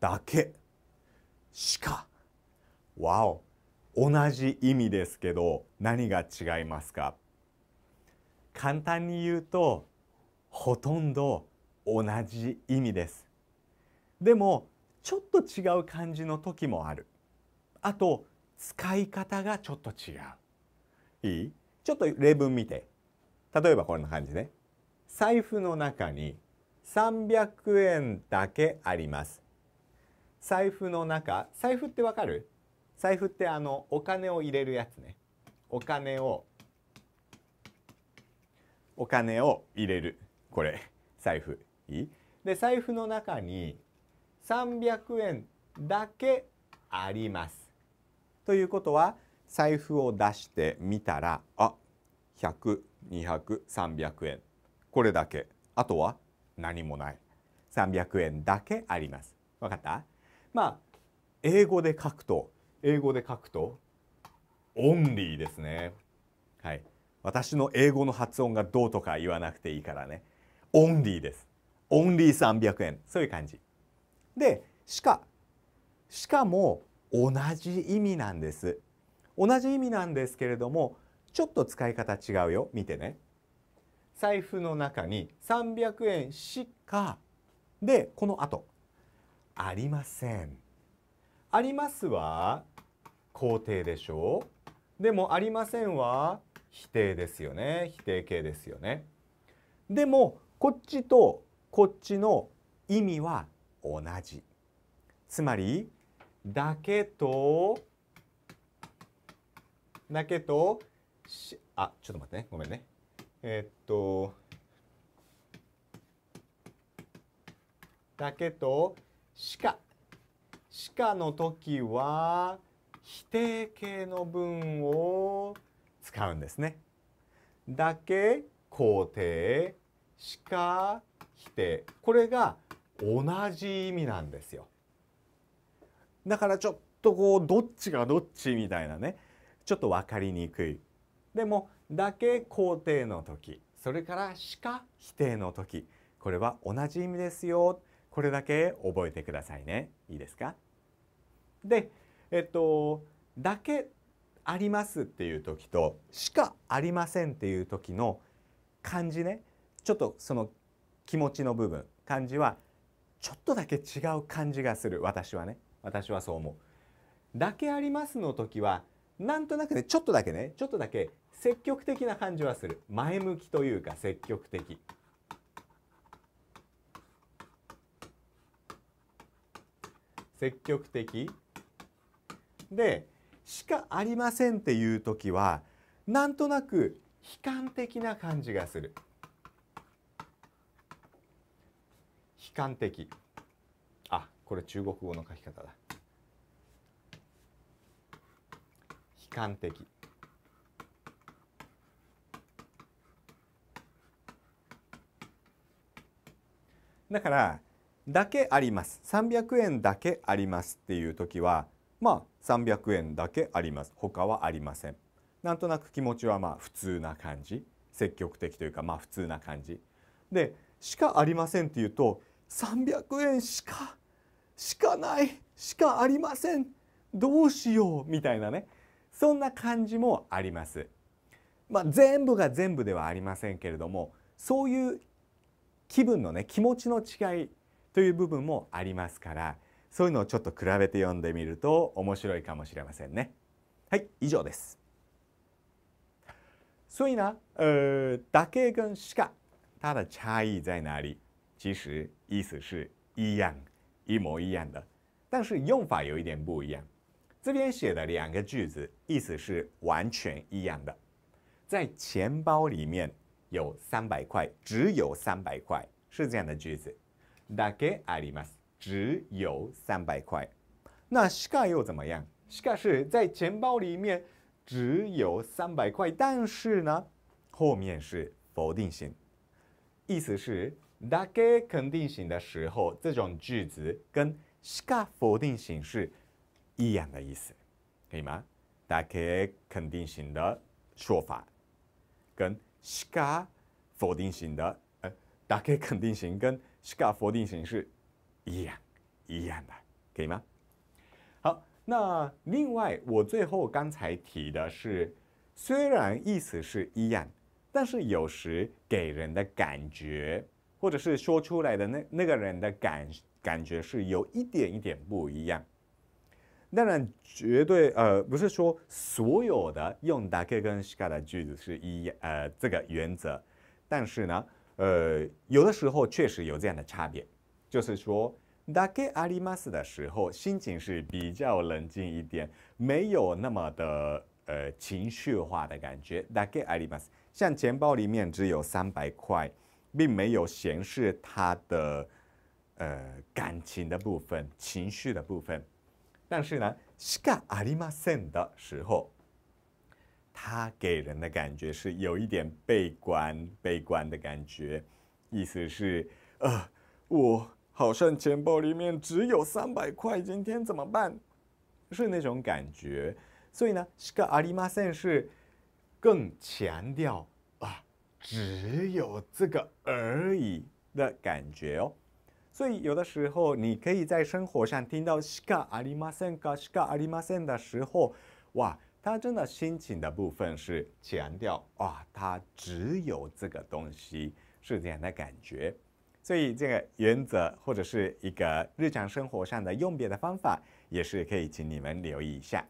だけしかわお同じ意味ですけど何が違いますか簡単に言うとほとんど同じ意味ですでもちょっと違う感じの時もあるあと使い方がちょっと違ういいちょっと例文見て例えばこんな感じね財布の中に300円だけあります財布の中財布ってわかる財布ってあのお金を入れるやつねお金をお金を入れるこれ財布いいで財布の中に300円だけあります。ということは財布を出してみたらあ10020030円これだけあとは何もない300円だけあります。分かったまあ英語で書くと英語で書くとオンリーですねはい私の英語の発音がどうとか言わなくていいからねオンリーですオンリー300円そういう感じでしかしかも同じ意味なんです同じ意味なんですけれどもちょっと使い方違うよ見てね財布の中に300円しかでこの後ありません。ありますは肯定でしょうでもありませんは否定ですよね否定形ですよね。でもこっちとこっちの意味は同じ。つまりだけとだけとあちょっと待ってねごめんね。えー、っとだけとしかの時は否定形の文を使うんですね。だけ、肯定、か否定。これが同じ意味なんですよ。だからちょっとこうどっちがどっちみたいなねちょっと分かりにくい。でもだけ肯定の時それからしか否定の時これは同じ意味ですよこれだけ覚えてくださいねいいですかでえっとだけありますっていう時としかありませんっていう時の漢字ねちょっとその気持ちの部分漢字はちょっとだけ違う感じがする私はね私はそう思う。だけありますの時はなんとなくねちょっとだけねちょっとだけ積極的な感じはする前向きというか積極的積極的でしかありませんっていう時はなんとなく悲観的な感じがする悲観的あこれ中国語の書き方だ悲観的だからだけあります300円だけありますっていう時はまあ300円だけあります他はありませんなんとなく気持ちはまあ普通な感じ積極的というかまあ普通な感じでしかありませんっていうと300円しかしかないしかありませんどうしようみたいなねそんな感じもあります。まあ、全部が全部ではありませんけれどもそういう気分のね気持ちの違いという部分もありますからそういうのをちょっと比べて読んでみると面白いかもしれませんね。はい以上です。所以呢，呃，だけ跟しか它的差异在哪里？其实意思是一样，一模一样的，但是用法有一点不一样。这边写的两个句子意思是完全一样的。在钱包里面有三百块，只有三百块，是这样的句子。だけあります。只有三百块。那しか又怎么样？しか是在钱包里面只有三百块。但是呢，后面是否定型，意思是だけ肯定型的时候，这种句子跟しか否定型是一样的意思，可以吗？だけ肯定型的说法跟しか否定型的。打开肯定型跟西卡否定型是一样一样的，可以吗？好，那另外我最后刚才提的是，虽然意思是一样，但是有时给人的感觉，或者是说出来的那那个人的感感觉是有一点一点不一样。当然，绝对呃不是说所有的用打开跟西卡的句子是一呃这个原则，但是呢。呃，有的时候确实有这样的差别，就是说打给阿里 m 斯的时候，心情是比较冷静一点，没有那么的呃情绪化的感觉。打给阿里 m 斯，像钱包里面只有三百块，并没有显示他的呃感情的部分、情绪的部分。但是呢しかありま阿里 m 的时候。它给人的感觉是有一点悲观、悲观的感觉，意思是，呃，我好像钱包里面只有三百块，今天怎么办？是那种感觉。所以呢，しかありません是更强调啊，只有这个而已的感觉哦。所以有的时候，你可以在生活上听到しかありませんか、しかありません的时候，哇。它真的心情的部分是强调哇，它只有这个东西是这样的感觉，所以这个原则或者是一个日常生活上的用别的方法，也是可以请你们留意一下。